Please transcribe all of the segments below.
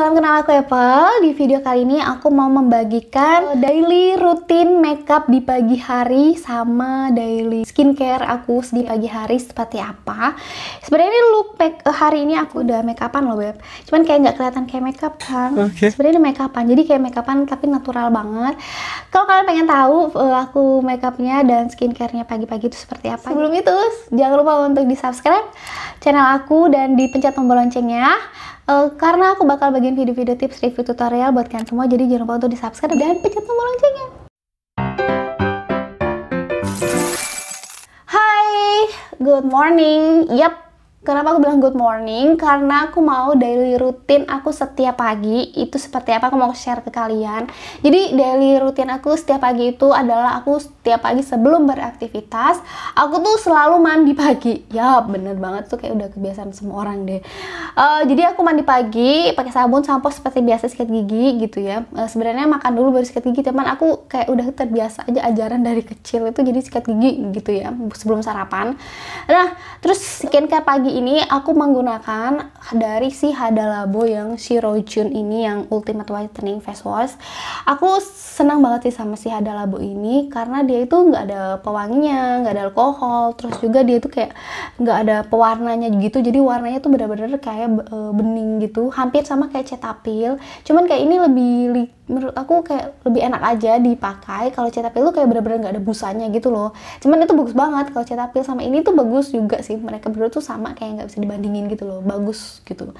salam kenal aku Apple. Ya, di video kali ini aku mau membagikan eh, daily rutin makeup di pagi hari sama daily skincare aku di pagi hari seperti apa. Sebenarnya ini look make eh, hari ini aku udah makeupan loh beb. Cuman kayak nggak kelihatan kayak makeup kan. Okay. Sebenarnya make upan. Jadi kayak makeupan tapi natural banget. Kalau kalian pengen tahu eh, aku makeupnya dan skincarenya pagi-pagi itu seperti apa. Sebelum itu jangan lupa untuk di subscribe channel aku dan dipencet tombol loncengnya uh, karena aku bakal bagiin video-video tips review tutorial buat kalian semua jadi jangan lupa untuk di subscribe dan pencet tombol loncengnya Hai, good morning. yep Kenapa aku bilang good morning? Karena aku mau daily rutin aku setiap pagi itu seperti apa aku mau share ke kalian. Jadi daily rutin aku setiap pagi itu adalah aku setiap pagi sebelum beraktivitas, aku tuh selalu mandi pagi. Ya bener banget tuh kayak udah kebiasaan semua orang deh. Uh, jadi aku mandi pagi pakai sabun, sampo seperti biasa sikat gigi gitu ya. Uh, Sebenarnya makan dulu baru sikat gigi, teman aku kayak udah terbiasa aja ajaran dari kecil itu jadi sikat gigi gitu ya sebelum sarapan. Nah terus skincare pagi pagi ini aku menggunakan dari si Hada Labo yang si Rojun ini yang Ultimate Whitening Face Wash. Aku senang banget sih sama si Hada Labo ini karena dia itu nggak ada pewanginya, nggak ada alkohol, terus juga dia itu kayak nggak ada pewarnanya gitu. Jadi warnanya tuh bener-bener kayak e, bening gitu, hampir sama kayak cetapil. Cuman kayak ini lebih menurut aku kayak lebih enak aja dipakai kalau cetapil lu tuh kayak bener-bener nggak -bener ada busanya gitu loh cuman itu bagus banget kalau cetapil sama ini tuh bagus juga sih mereka berdua tuh sama kayak nggak bisa dibandingin gitu loh bagus gitu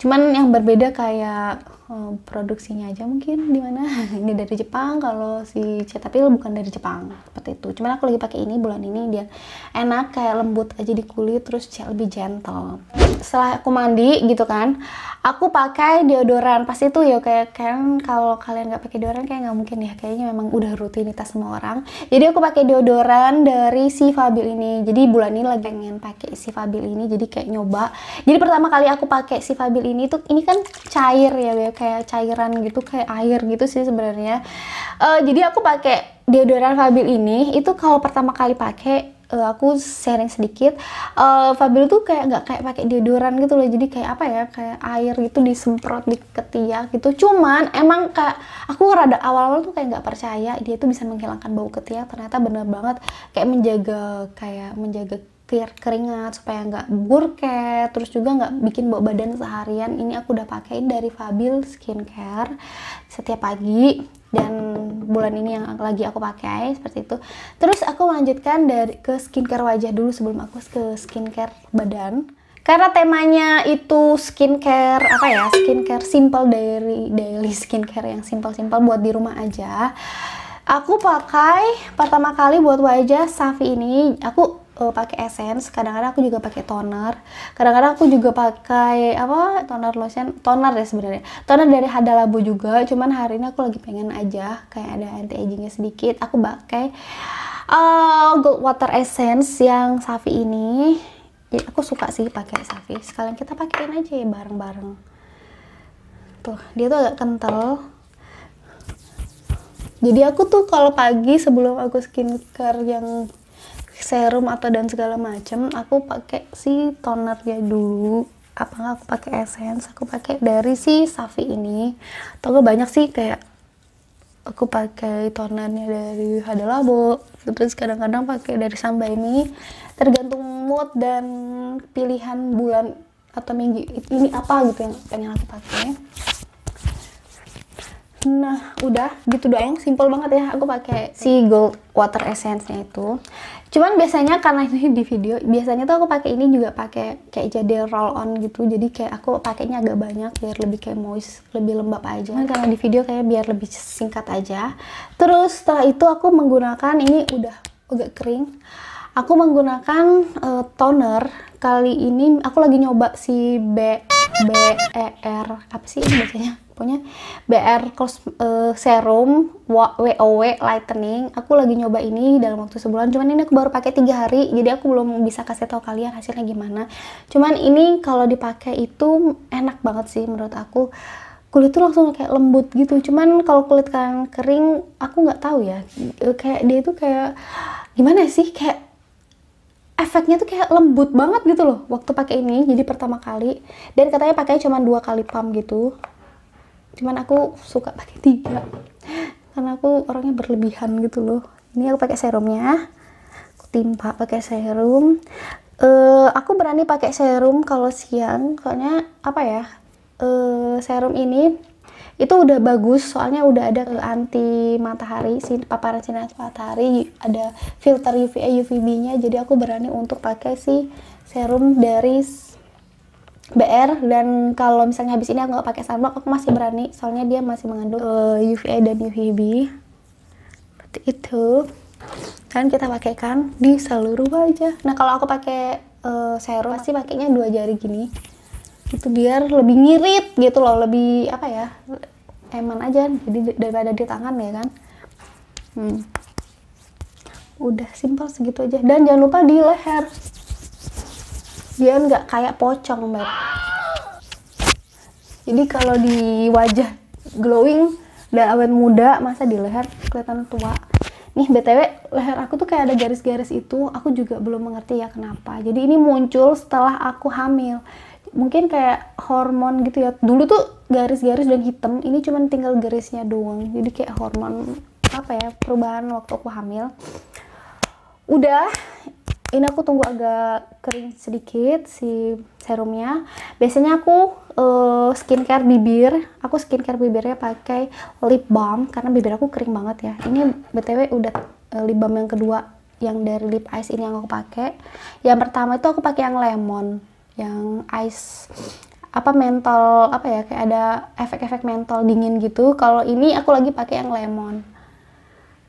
cuman yang berbeda kayak Eh, produksinya aja mungkin di mana ini dari Jepang kalau si cetapil bukan dari Jepang seperti itu cuman aku lagi pakai ini bulan ini dia enak kayak lembut aja di kulit terus lebih gentle setelah aku mandi gitu kan aku pakai deodoran pasti itu ya kayak kan kalau kalian nggak pakai deodoran kayak nggak mungkin ya kayaknya memang udah rutinitas semua orang jadi aku pakai deodoran dari si Fabil ini jadi bulan ini lagi pengen pakai si Fabil ini jadi kayak nyoba jadi pertama kali aku pakai si Fabil ini tuh ini kan cair ya kayak cairan gitu kayak air gitu sih sebenarnya uh, jadi aku pakai deodoran Fabil ini itu kalau pertama kali pakai uh, aku sharing sedikit uh, Fabil tuh kayak nggak kayak pakai deodoran gitu loh jadi kayak apa ya kayak air gitu disemprot di ketiak gitu cuman emang kayak aku rada awal-awal tuh kayak nggak percaya dia tuh bisa menghilangkan bau ketiak ternyata bener banget kayak menjaga kayak menjaga keringat supaya nggak burket terus juga nggak bikin bau badan seharian ini aku udah pakein dari Fabil Skincare setiap pagi dan bulan ini yang lagi aku pakai seperti itu terus aku lanjutkan dari ke skincare wajah dulu sebelum aku ke skincare badan karena temanya itu skincare apa ya skincare simple dari daily skincare yang simple-simple buat di rumah aja aku pakai pertama kali buat wajah Safi ini aku uh, pakai essence kadang-kadang aku juga pakai toner kadang-kadang aku juga pakai apa toner lotion toner ya sebenarnya toner dari Hada Labu juga cuman hari ini aku lagi pengen aja kayak ada anti agingnya sedikit aku pakai uh, gold water essence yang Safi ini Ya, aku suka sih pakai Safi sekalian kita pakaiin aja ya bareng-bareng tuh dia tuh agak kental jadi aku tuh kalau pagi sebelum aku skincare yang serum atau dan segala macam aku pakai si toner ya dulu apa aku pakai essence aku pakai dari si Safi ini atau banyak sih kayak aku pakai tonernya dari Hada Labo terus kadang-kadang pakai dari Samba ini tergantung mood dan pilihan bulan atau minggu ini apa gitu yang pengen aku pakai Nah, udah gitu doang, simple banget ya. Aku pakai si Gold Water Essence-nya itu. Cuman biasanya karena ini di video, biasanya tuh aku pakai ini juga pakai kayak jadi roll on gitu. Jadi kayak aku pakainya agak banyak biar lebih kayak moist, lebih lembab aja. Cuman karena di video kayak biar lebih singkat aja. Terus setelah itu aku menggunakan ini udah agak kering. Aku menggunakan uh, toner kali ini aku lagi nyoba si B B E R apa sih ini bacanya? punya BR Cos uh, eh, Serum WOW Lightening aku lagi nyoba ini dalam waktu sebulan cuman ini aku baru pakai tiga hari jadi aku belum bisa kasih tahu kalian hasilnya gimana cuman ini kalau dipakai itu enak banget sih menurut aku kulit tuh langsung kayak lembut gitu cuman kalau kulit kalian kering aku nggak tahu ya eh, kayak dia itu kayak gimana sih kayak efeknya tuh kayak lembut banget gitu loh waktu pakai ini jadi pertama kali dan katanya pakai cuma dua kali pump gitu cuman aku suka pakai tiga karena aku orangnya berlebihan gitu loh ini aku pakai serumnya aku timpa pakai serum uh, aku berani pakai serum kalau siang soalnya apa ya uh, serum ini itu udah bagus soalnya udah ada anti matahari paparan sinar matahari ada filter UVA eh, UVB nya jadi aku berani untuk pakai si serum dari BR dan kalau misalnya habis ini aku nggak pakai sunblock aku masih berani soalnya dia masih mengandung uh, eh, UVA dan UVB seperti itu dan kita pakaikan di seluruh wajah nah kalau aku pakai uh, serum pasti pakainya dua jari gini itu biar lebih ngirit gitu loh lebih apa ya eman aja jadi daripada di tangan ya kan hmm. udah simpel segitu aja dan jangan lupa di leher dia nggak kayak pocong mbak jadi kalau di wajah glowing udah awet muda masa di leher kelihatan tua nih btw leher aku tuh kayak ada garis-garis itu aku juga belum mengerti ya kenapa jadi ini muncul setelah aku hamil mungkin kayak hormon gitu ya dulu tuh garis-garis dan hitam ini cuman tinggal garisnya doang jadi kayak hormon apa ya perubahan waktu aku hamil udah ini aku tunggu agak kering sedikit si serumnya biasanya aku uh, skincare bibir aku skincare bibirnya pakai lip balm karena bibir aku kering banget ya ini btw udah uh, lip balm yang kedua yang dari lip ice ini yang aku pakai yang pertama itu aku pakai yang lemon yang ice apa mentol apa ya kayak ada efek-efek mentol dingin gitu kalau ini aku lagi pakai yang lemon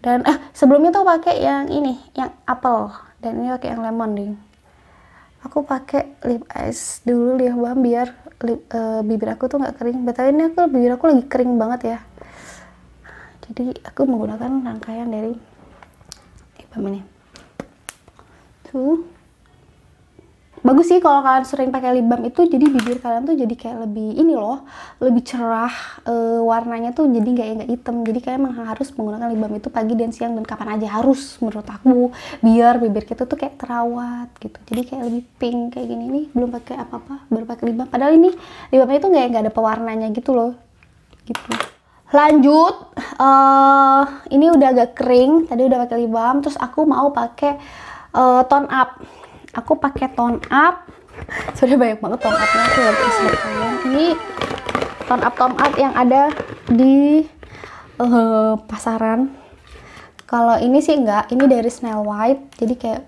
dan eh sebelumnya tuh pakai yang ini yang apple dan ini pakai yang lemon nih aku pakai lip ice dulu ya bang biar lip, uh, bibir aku tuh nggak kering betul ini aku bibir aku lagi kering banget ya jadi aku menggunakan rangkaian dari lip balm ini tuh bagus sih kalau kalian sering pakai lip balm itu jadi bibir kalian tuh jadi kayak lebih ini loh lebih cerah e, warnanya tuh jadi nggak nggak hitam jadi kayak emang harus menggunakan lip balm itu pagi dan siang dan kapan aja harus menurut aku biar bibir kita tuh kayak terawat gitu jadi kayak lebih pink kayak gini nih belum pakai apa-apa baru pakai lip balm padahal ini lip balmnya itu nggak nggak ada pewarnanya gitu loh gitu lanjut uh, ini udah agak kering tadi udah pakai lip balm terus aku mau pakai uh, tone up aku pakai tone up sudah banyak banget tone upnya aku lagi ini tone up tone up yang ada di uh, pasaran kalau ini sih enggak ini dari Snail White jadi kayak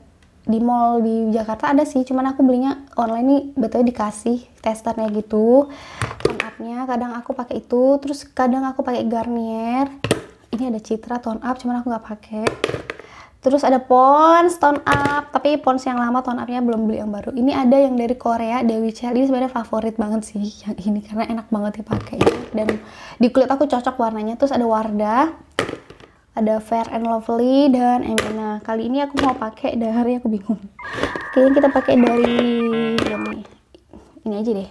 di mall di Jakarta ada sih cuman aku belinya online nih betulnya dikasih testernya gitu tone upnya kadang aku pakai itu terus kadang aku pakai Garnier ini ada Citra tone up cuman aku nggak pakai Terus ada Pons Tone Up, tapi Pons yang lama Tone Up-nya belum beli yang baru. Ini ada yang dari Korea, Dewi Cherry ini sebenarnya favorit banget sih yang ini karena enak banget dipakai dan di kulit aku cocok warnanya. Terus ada Wardah, ada Fair and Lovely dan Emina. Kali ini aku mau pakai dari aku bingung. oke kita pakai dari ini. Ini aja deh.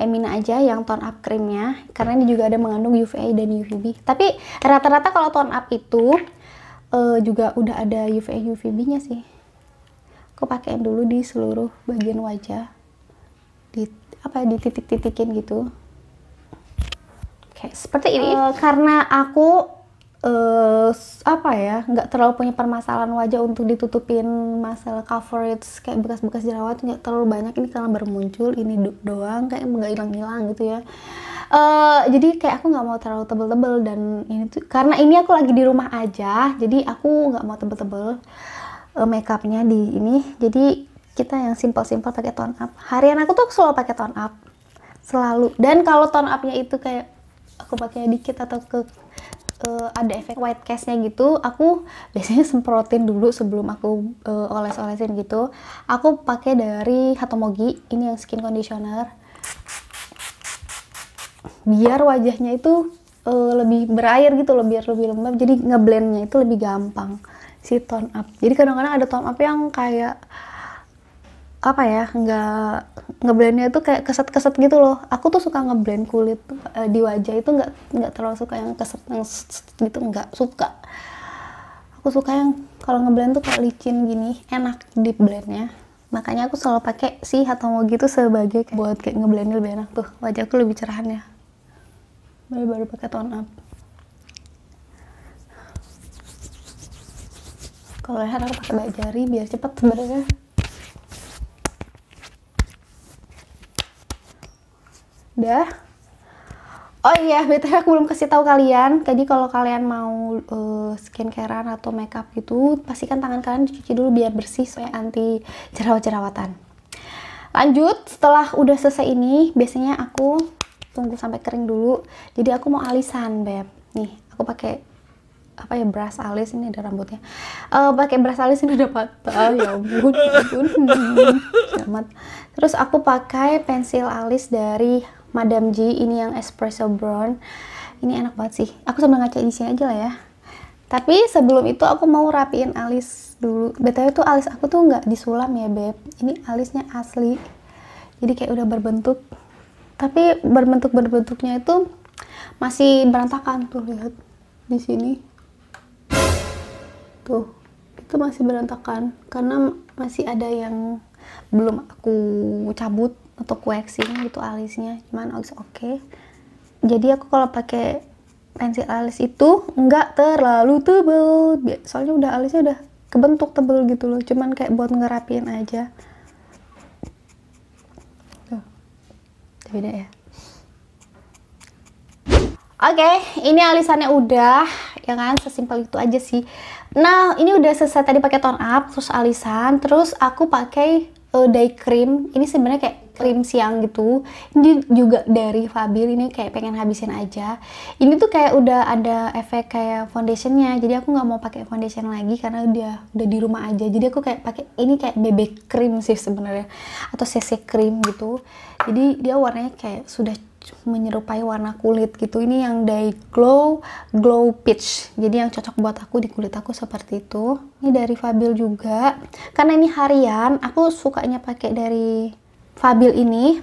Emina aja yang tone up krimnya karena ini juga ada mengandung UVA dan UVB. Tapi rata-rata kalau tone up itu uh, juga udah ada UVA UVB-nya sih. Aku pakein dulu di seluruh bagian wajah. Di apa di titik titikin gitu. Oke, seperti ini. Uh, karena aku uh, apa ya nggak terlalu punya permasalahan wajah untuk ditutupin masalah coverage kayak bekas-bekas jerawat nggak terlalu banyak ini karena bermuncul ini doang kayak nggak hilang-hilang gitu ya uh, jadi kayak aku nggak mau terlalu tebel-tebel dan ini tuh karena ini aku lagi di rumah aja jadi aku nggak mau tebel-tebel uh, makeupnya di ini jadi kita yang simpel-simpel pakai tone up harian aku tuh selalu pakai tone up selalu dan kalau tone upnya itu kayak aku pakainya dikit atau ke uh, ada efek white castnya gitu, aku biasanya semprotin dulu sebelum aku uh, oles-olesin gitu. Aku pakai dari Hatomogi, ini yang skin conditioner. Biar wajahnya itu uh, lebih berair gitu loh, biar lebih lembab. Jadi ngeblendnya itu lebih gampang si tone up. Jadi kadang-kadang ada tone up yang kayak apa ya nggak ngeblendnya tuh kayak keset-keset gitu loh aku tuh suka ngeblend kulit uh, di wajah itu nggak nggak terlalu suka yang keset yang gitu nggak suka aku suka yang kalau ngeblend tuh kayak licin gini enak di blendnya makanya aku selalu pakai si mau gitu sebagai kayak buat kayak ngeblendnya lebih enak tuh wajahku lebih cerahan ya baru baru pakai tone up kalau leher aku pakai bajari biar cepet sebenarnya udah oh iya btw aku belum kasih tahu kalian jadi kalau kalian mau uh, skincarean atau makeup gitu pastikan tangan kalian dicuci dulu biar bersih supaya anti jerawat jerawatan lanjut setelah udah selesai ini biasanya aku tunggu sampai kering dulu jadi aku mau alisan beb nih aku pakai apa ya brush alis ini ada rambutnya uh, pakai brush alis ini dapat ah, ya ampun ya ampun terus aku pakai pensil alis dari Madam G ini yang espresso brown ini enak banget sih aku sambil ngaca di sini aja lah ya tapi sebelum itu aku mau rapiin alis dulu Betul tuh alis aku tuh nggak disulam ya beb ini alisnya asli jadi kayak udah berbentuk tapi berbentuk berbentuknya itu masih berantakan tuh lihat di sini tuh itu masih berantakan karena masih ada yang belum aku cabut untuk waxing gitu alisnya cuman oke okay. jadi aku kalau pakai pensil alis itu nggak terlalu tebel soalnya udah alisnya udah kebentuk tebel gitu loh cuman kayak buat ngerapiin aja beda ya Oke, okay, ini alisannya udah, ya kan, sesimpel itu aja sih. Nah, ini udah selesai tadi pakai tone up, terus alisan, terus aku pakai uh, eh, day cream. Ini sebenarnya kayak krim siang gitu ini juga dari Fabil ini kayak pengen habisin aja ini tuh kayak udah ada efek kayak foundationnya jadi aku nggak mau pakai foundation lagi karena dia udah di rumah aja jadi aku kayak pakai ini kayak BB cream sih sebenarnya atau CC cream gitu jadi dia warnanya kayak sudah menyerupai warna kulit gitu ini yang dari glow glow peach jadi yang cocok buat aku di kulit aku seperti itu ini dari Fabil juga karena ini harian aku sukanya pakai dari Fabil ini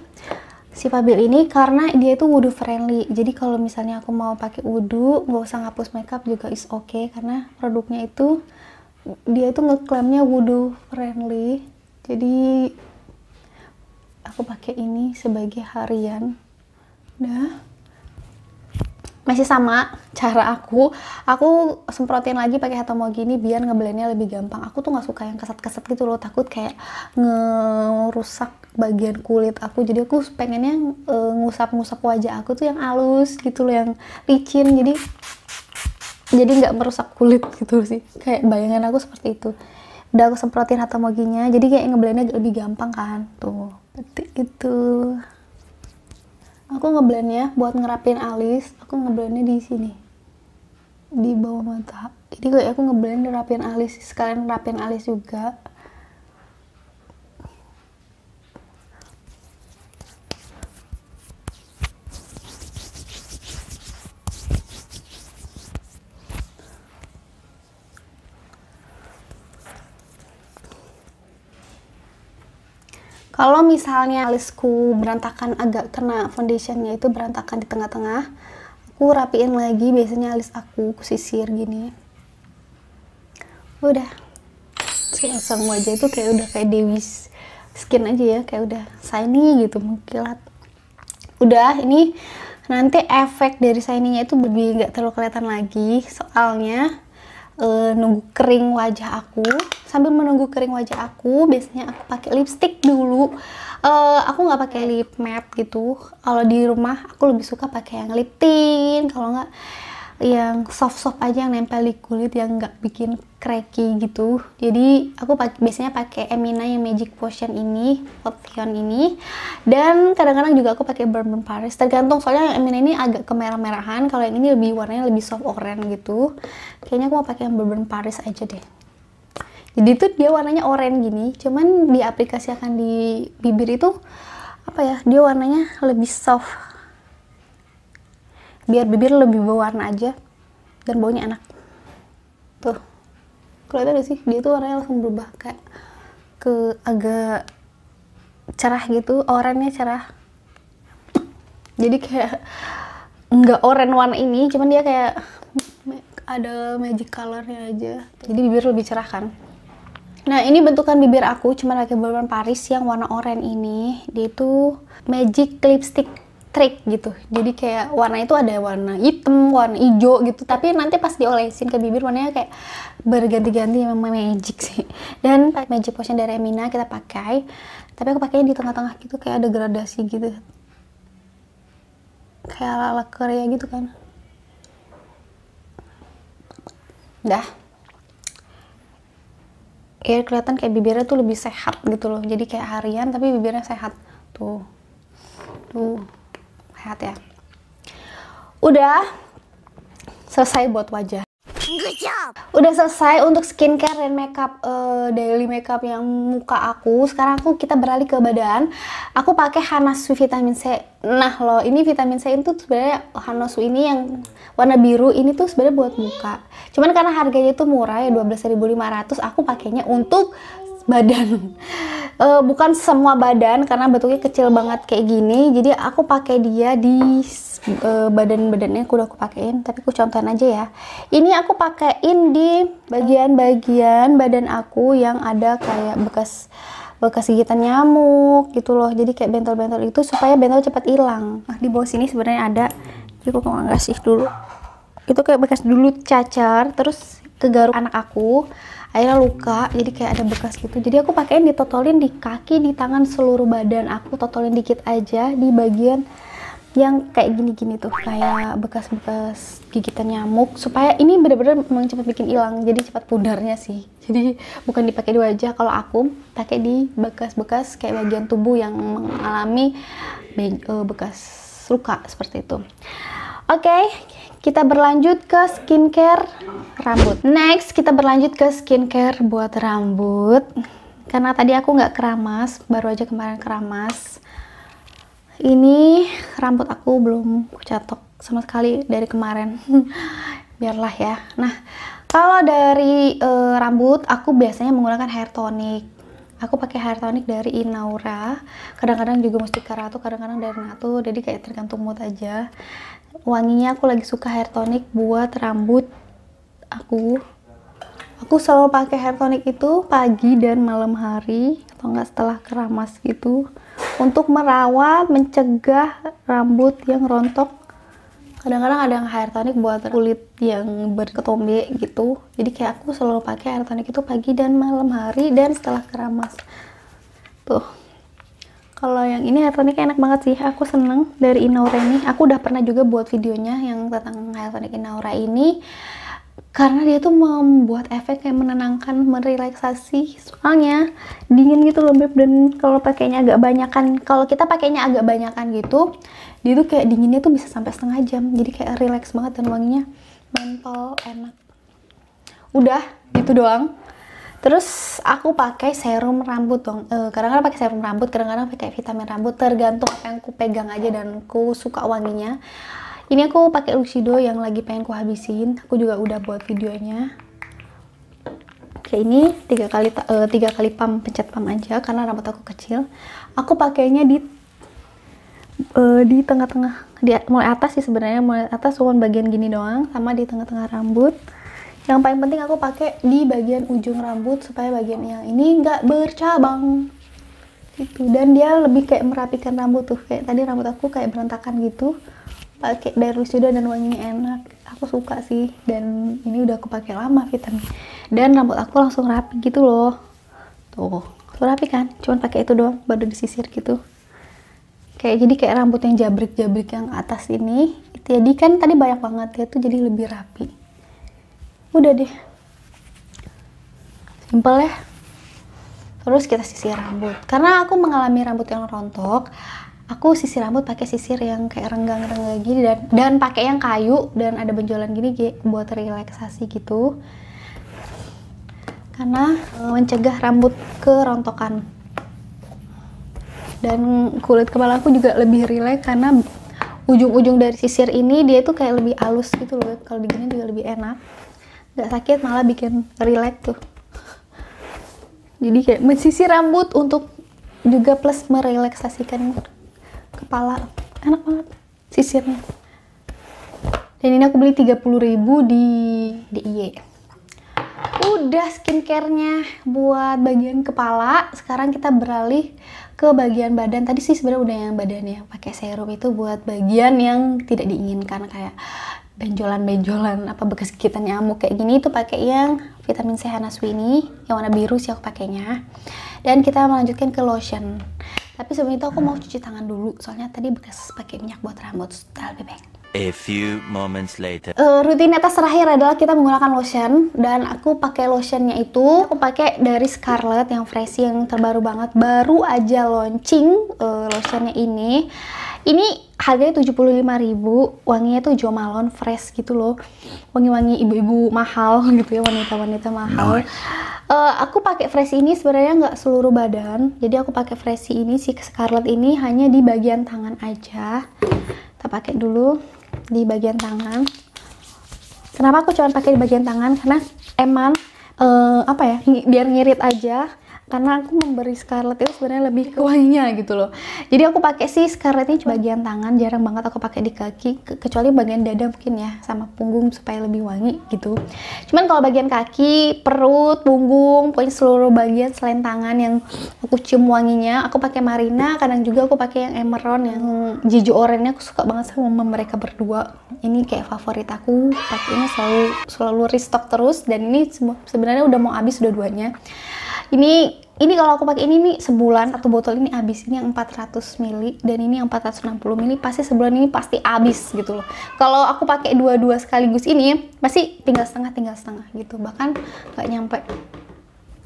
si Fabil ini karena dia itu wudhu friendly jadi kalau misalnya aku mau pakai wudhu nggak usah ngapus makeup juga is oke okay, karena produknya itu dia itu ngeklaimnya wudhu friendly jadi aku pakai ini sebagai harian udah masih sama cara aku aku semprotin lagi pakai Hatomogi ini biar ngeblendnya lebih gampang aku tuh nggak suka yang keset-keset gitu loh takut kayak ngerusak bagian kulit aku jadi aku pengennya eh, ngusap-ngusap wajah aku tuh yang halus gitu loh yang licin jadi jadi nggak merusak kulit gitu sih kayak bayangan aku seperti itu udah aku semprotin maginya jadi kayak ngeblendnya lebih gampang kan tuh seperti itu aku ngeblendnya buat ngerapin alis aku ngeblendnya di sini di bawah mata jadi kayak aku ngeblend ngerapin alis sekalian ngerapin alis juga Kalau misalnya alisku berantakan agak kena foundationnya itu berantakan di tengah-tengah, aku rapiin lagi biasanya alis aku, aku sisir gini. Udah. Langsung wajah itu kayak udah kayak Dewis skin aja ya, kayak udah shiny gitu, mengkilat. Udah, ini nanti efek dari shiny-nya itu lebih nggak terlalu kelihatan lagi soalnya e, nunggu kering wajah aku sambil menunggu kering wajah aku biasanya aku pakai lipstick dulu uh, aku nggak pakai lip matte gitu kalau di rumah aku lebih suka pakai yang lip tint kalau nggak yang soft soft aja yang nempel di kulit yang nggak bikin cracky gitu jadi aku pake, biasanya pakai Emina yang Magic Potion ini Potion ini dan kadang-kadang juga aku pakai bourbon Paris tergantung soalnya yang Emina ini agak kemerah-merahan kalau yang ini lebih warnanya lebih soft orange gitu kayaknya aku mau pakai yang bourbon Paris aja deh jadi itu dia warnanya oranye gini cuman diaplikasikan di bibir itu apa ya dia warnanya lebih soft biar bibir lebih berwarna aja dan baunya enak tuh kelihatan gak sih dia itu warnanya langsung berubah kayak ke agak cerah gitu oranye cerah jadi kayak nggak oranye warna ini cuman dia kayak ada magic colornya aja jadi bibir lebih cerah kan Nah, ini bentukan bibir aku, cuma lagi Bourbon Paris yang warna oranye ini. Dia itu magic lipstick trick gitu. Jadi kayak warna itu ada warna hitam, warna hijau gitu. Tapi nanti pas diolesin ke bibir warnanya kayak berganti-ganti memang magic sih. Dan magic potion dari Emina kita pakai. Tapi aku pakainya di tengah-tengah gitu kayak ada gradasi gitu. Kayak ala-ala Korea gitu kan. Dah ya kelihatan kayak bibirnya tuh lebih sehat gitu loh jadi kayak harian tapi bibirnya sehat tuh tuh sehat ya udah selesai buat wajah Good job. Udah selesai untuk skincare dan makeup uh, daily makeup yang muka aku. Sekarang aku kita beralih ke badan. Aku pakai Hanasu vitamin C. Nah loh, ini vitamin C itu sebenarnya Hanasu ini yang warna biru ini tuh sebenarnya buat muka. Cuman karena harganya tuh murah ya 12.500, aku pakainya untuk badan uh, bukan semua badan karena bentuknya kecil banget kayak gini jadi aku pakai dia di uh, badan-badannya udah aku pakein tapi aku contohin aja ya ini aku pakein di bagian-bagian badan aku yang ada kayak bekas bekas gigitan nyamuk gitu loh jadi kayak bentol-bentol itu supaya bentol cepat hilang nah, di bawah sini sebenarnya ada cukup aku nggak ngasih dulu itu kayak bekas dulu cacar terus kegaruk anak aku akhirnya luka jadi kayak ada bekas gitu jadi aku pakein ditotolin di kaki di tangan seluruh badan aku totolin dikit aja di bagian yang kayak gini-gini tuh kayak bekas-bekas gigitan nyamuk supaya ini bener-bener memang cepat bikin hilang jadi cepat pudarnya sih jadi bukan dipakai di wajah kalau aku pakai di bekas-bekas kayak bagian tubuh yang mengalami eh, bekas luka seperti itu oke okay, kita berlanjut ke skincare rambut next kita berlanjut ke skincare buat rambut karena tadi aku nggak keramas baru aja kemarin keramas ini rambut aku belum kucatok sama sekali dari kemarin biarlah ya nah kalau dari e, rambut aku biasanya menggunakan hair tonic aku pakai hair tonic dari Inaura kadang-kadang juga Mustika Ratu kadang-kadang dari Natu jadi kayak tergantung mood aja wanginya aku lagi suka hair tonic buat rambut aku aku selalu pakai hair tonic itu pagi dan malam hari atau enggak setelah keramas gitu untuk merawat, mencegah rambut yang rontok. Kadang-kadang ada yang hair tonic buat kulit yang berketombe gitu. Jadi kayak aku selalu pakai hair tonic itu pagi dan malam hari dan setelah keramas. Tuh. Kalau yang ini hair tonic enak banget sih. Aku seneng dari Inaura ini. Aku udah pernah juga buat videonya yang tentang hair tonic Inaura ini karena dia tuh membuat efek kayak menenangkan, merelaksasi. Soalnya dingin gitu loh beb dan kalau pakainya agak banyakan, kalau kita pakainya agak banyakan gitu, dia tuh kayak dinginnya tuh bisa sampai setengah jam. Jadi kayak relax banget dan wanginya mantel enak. Udah gitu doang. Terus aku pakai serum rambut dong. Eh, kadang-kadang pakai serum rambut, kadang-kadang pakai vitamin rambut, tergantung apa yang aku pegang aja dan ku suka wanginya ini aku pakai Lucido yang lagi pengen ku habisin aku juga udah buat videonya kayak ini tiga kali uh, tiga kali pam pencet pam aja karena rambut aku kecil aku pakainya di uh, di tengah-tengah di mulai atas sih sebenarnya mulai atas cuma bagian gini doang sama di tengah-tengah rambut yang paling penting aku pakai di bagian ujung rambut supaya bagian yang ini nggak bercabang gitu dan dia lebih kayak merapikan rambut tuh kayak tadi rambut aku kayak berantakan gitu pakai dari sudah dan wanginya enak aku suka sih dan ini udah aku pakai lama vitamin dan rambut aku langsung rapi gitu loh tuh langsung rapi kan cuman pakai itu doang baru disisir gitu kayak jadi kayak rambut yang jabrik-jabrik yang atas ini itu jadi ya, kan tadi banyak banget ya tuh jadi lebih rapi udah deh simple ya terus kita sisir rambut karena aku mengalami rambut yang rontok aku sisir rambut pakai sisir yang kayak renggang-renggang gini dan dan pakai yang kayu dan ada benjolan gini buat relaksasi gitu karena eh, mencegah rambut kerontokan dan kulit kepala aku juga lebih rileks karena ujung-ujung dari sisir ini dia tuh kayak lebih halus gitu loh kalau digini juga lebih enak nggak sakit malah bikin rileks tuh jadi kayak mensisir rambut untuk juga plus merelaksasikan kepala enak banget sisirnya dan ini aku beli 30.000 di DIY udah skincarenya buat bagian kepala sekarang kita beralih ke bagian badan tadi sih sebenarnya udah yang badannya pakai serum itu buat bagian yang tidak diinginkan kayak benjolan-benjolan apa bekas gigitan nyamuk kayak gini itu pakai yang vitamin C Hanaswini yang warna biru sih aku pakainya dan kita melanjutkan ke lotion tapi sebelum itu aku mau cuci tangan dulu soalnya tadi bekas pakai minyak buat rambut lebih baik A few moments later. Uh, eh, rutinitas terakhir adalah kita menggunakan lotion dan aku pakai lotionnya itu aku pakai dari Scarlett yang fresh yang terbaru banget baru aja launching uh, lotionnya ini. Ini harganya 75.000, wanginya tuh jomalon fresh gitu loh. Wangi-wangi ibu-ibu mahal gitu ya, wanita-wanita mahal. Nice. Uh, aku pakai fresh ini sebenarnya nggak seluruh badan. Jadi aku pakai fresh ini si Scarlett ini hanya di bagian tangan aja. Kita pakai dulu di bagian tangan kenapa aku cuma pakai di bagian tangan karena emang uh, apa ya biar ngirit aja karena aku memberi scarlet itu sebenarnya lebih ke wanginya gitu loh jadi aku pakai sih scarlet ini bagian tangan jarang banget aku pakai di kaki ke kecuali bagian dada mungkin ya sama punggung supaya lebih wangi gitu cuman kalau bagian kaki perut punggung pokoknya seluruh bagian selain tangan yang aku cium wanginya aku pakai marina kadang juga aku pakai yang emeron yang jiju oranye aku suka banget sama mereka berdua ini kayak favorit aku ini selalu selalu restock terus dan ini sebenarnya udah mau habis udah duanya ini ini kalau aku pakai ini nih sebulan satu botol ini habis ini yang 400 ml dan ini yang 460 ml pasti sebulan ini pasti habis gitu loh kalau aku pakai dua-dua sekaligus ini pasti tinggal setengah tinggal setengah gitu bahkan nggak nyampe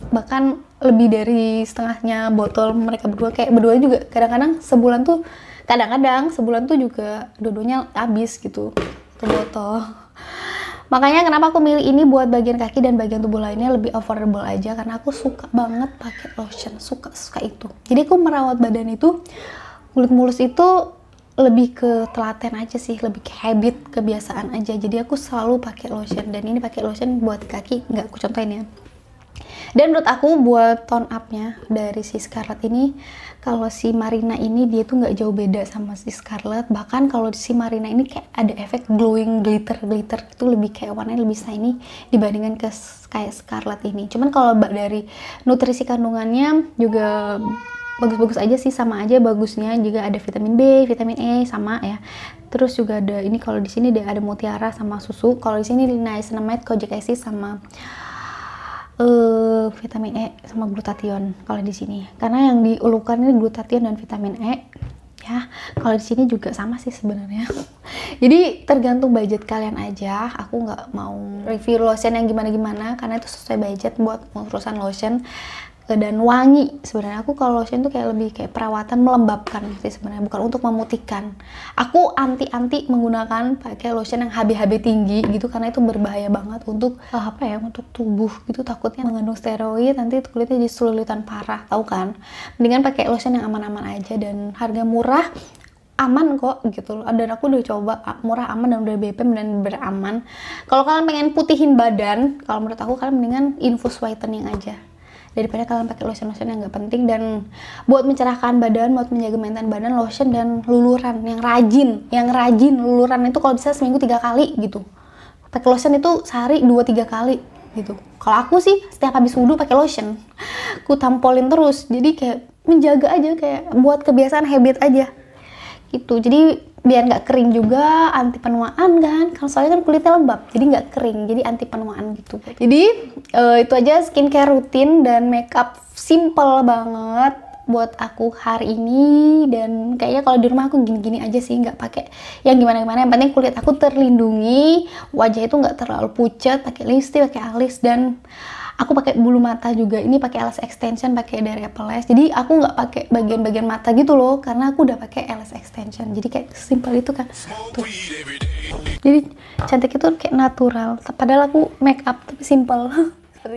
bahkan lebih dari setengahnya botol mereka berdua kayak berdua juga kadang-kadang sebulan tuh kadang-kadang sebulan tuh juga dua-duanya habis gitu satu botol Makanya kenapa aku milih ini buat bagian kaki dan bagian tubuh lainnya lebih affordable aja karena aku suka banget pakai lotion, suka suka itu. Jadi aku merawat badan itu kulit mulus itu lebih ke telaten aja sih, lebih ke habit, kebiasaan aja. Jadi aku selalu pakai lotion dan ini pakai lotion buat kaki, nggak aku contohin ya dan menurut aku buat tone upnya dari si Scarlett ini kalau si Marina ini dia tuh nggak jauh beda sama si Scarlett bahkan kalau si Marina ini kayak ada efek glowing glitter glitter itu lebih kayak warnanya lebih shiny dibandingkan ke kayak Scarlett ini cuman kalau dari nutrisi kandungannya juga bagus-bagus aja sih sama aja bagusnya juga ada vitamin B, vitamin E sama ya. Terus juga ada ini kalau di sini ada mutiara sama susu. Kalau di sini niacinamide, kojic acid sama uh, vitamin E sama glutathione kalau di sini. Karena yang diulukan ini glutathione dan vitamin E. Ya, kalau di sini juga sama sih sebenarnya. Jadi tergantung budget kalian aja. Aku nggak mau review lotion yang gimana-gimana karena itu sesuai budget buat urusan lotion dan wangi sebenarnya aku kalau lotion itu kayak lebih kayak perawatan melembabkan sih sebenarnya bukan untuk memutihkan aku anti anti menggunakan pakai lotion yang HB-HB tinggi gitu karena itu berbahaya banget untuk eh, apa ya untuk tubuh gitu takutnya mengandung steroid nanti kulitnya jadi sulitan parah tahu kan mendingan pakai lotion yang aman-aman aja dan harga murah aman kok gitu loh dan aku udah coba murah aman dan udah BPM dan beraman kalau kalian pengen putihin badan kalau menurut aku kalian mendingan infus whitening aja daripada kalian pakai lotion-lotion yang nggak penting dan buat mencerahkan badan buat menjaga mental badan lotion dan luluran yang rajin yang rajin luluran itu kalau bisa seminggu tiga kali gitu pakai lotion itu sehari dua tiga kali gitu kalau aku sih setiap habis wudhu pakai lotion ku tampolin terus jadi kayak menjaga aja kayak buat kebiasaan habit aja gitu jadi biar nggak kering juga anti penuaan kan kalau soalnya kan kulitnya lembab jadi nggak kering jadi anti penuaan gitu jadi uh, itu aja skincare rutin dan makeup simple banget buat aku hari ini dan kayaknya kalau di rumah aku gini-gini aja sih nggak pakai yang gimana-gimana yang penting kulit aku terlindungi wajah itu nggak terlalu pucat pakai lipstick pakai alis dan aku pakai bulu mata juga ini pakai alas extension pakai dari Apple Lash jadi aku nggak pakai bagian-bagian mata gitu loh karena aku udah pakai alas extension jadi kayak simpel itu kan tuh jadi cantik itu kayak natural padahal aku make up tapi simple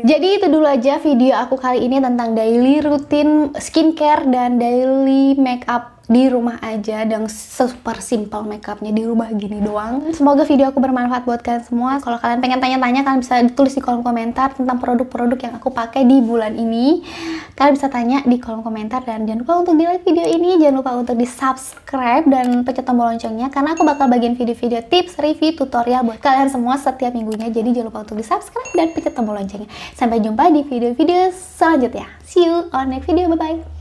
jadi itu dulu aja video aku kali ini tentang daily rutin skincare dan daily makeup di rumah aja dan super simple makeupnya di rumah gini doang. Semoga video aku bermanfaat buat kalian semua. Kalau kalian pengen tanya-tanya, kalian bisa tulis di kolom komentar tentang produk-produk yang aku pakai di bulan ini. Kalian bisa tanya di kolom komentar dan jangan lupa untuk di like video ini, jangan lupa untuk di subscribe dan pencet tombol loncengnya karena aku bakal bagian video-video tips, review, tutorial buat kalian semua setiap minggunya. Jadi jangan lupa untuk di subscribe dan pencet tombol loncengnya. Sampai jumpa di video-video selanjutnya. See you on next video. Bye-bye.